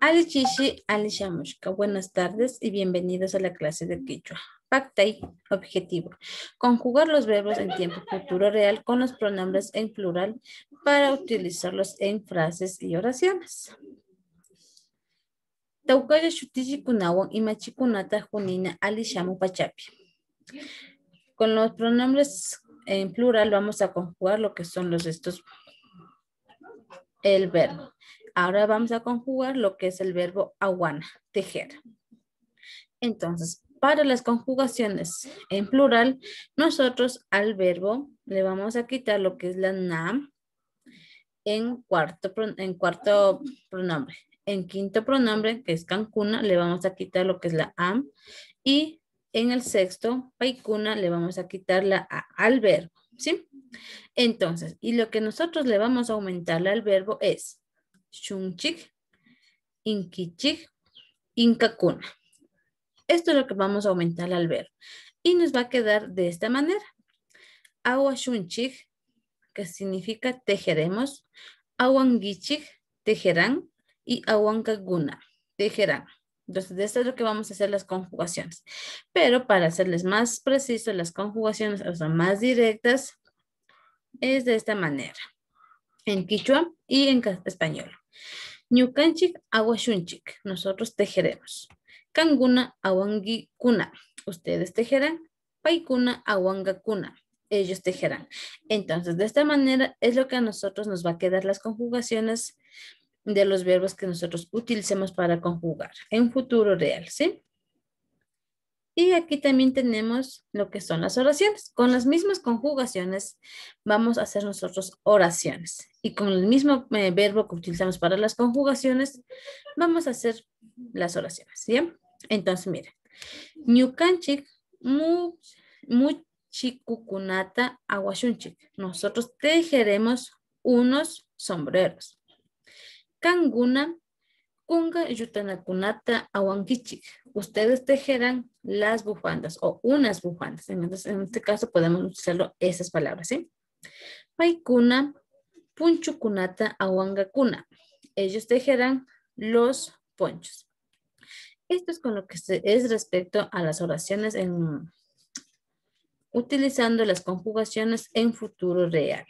Alishishi Alishamushka, buenas tardes y bienvenidos a la clase de Quechua. Pactay, objetivo. Conjugar los verbos en tiempo futuro real con los pronombres en plural para utilizarlos en frases y oraciones. Taukaya y junina alishamu pachapi. Con los pronombres en plural vamos a conjugar lo que son los estos, el verbo. Ahora vamos a conjugar lo que es el verbo aguana, tejer. Entonces, para las conjugaciones en plural, nosotros al verbo le vamos a quitar lo que es la na en cuarto, en cuarto pronombre. En quinto pronombre, que es cancuna, le vamos a quitar lo que es la am. Y en el sexto, paicuna, le vamos a quitar la al verbo. ¿Sí? Entonces, y lo que nosotros le vamos a aumentarle al verbo es Shunchik, Inkichik, Incacuna. Esto es lo que vamos a aumentar al ver. Y nos va a quedar de esta manera. Agua que significa tejeremos. Awangichik, tejerán. Y aguancaguna, tejerán. Entonces, de esto es lo que vamos a hacer las conjugaciones. Pero para hacerles más preciso las conjugaciones, o sea, más directas, es de esta manera. En quichua y en español. Ñukanchik aguashunchik, nosotros tejeremos. Kanguna kuna. ustedes tejerán. Paikuna kuna. ellos tejerán. Entonces, de esta manera es lo que a nosotros nos va a quedar las conjugaciones de los verbos que nosotros utilicemos para conjugar en futuro real, ¿sí? Y aquí también tenemos lo que son las oraciones. Con las mismas conjugaciones vamos a hacer nosotros oraciones. Y con el mismo eh, verbo que utilizamos para las conjugaciones, vamos a hacer las oraciones. ¿bien? Entonces, miren. Nyukanchik, mu, muchikukunata, aguashunchik. Nosotros tejeremos unos sombreros. Kanguna, kunga yutanakunata, awankichik ustedes tejerán las bufandas o unas bufandas. Entonces, este, en este caso podemos usarlo esas palabras, ¿sí? Paikuna, punchukunata, awangakuna. Ellos tejerán los ponchos. Esto es con lo que es respecto a las oraciones en, utilizando las conjugaciones en futuro real.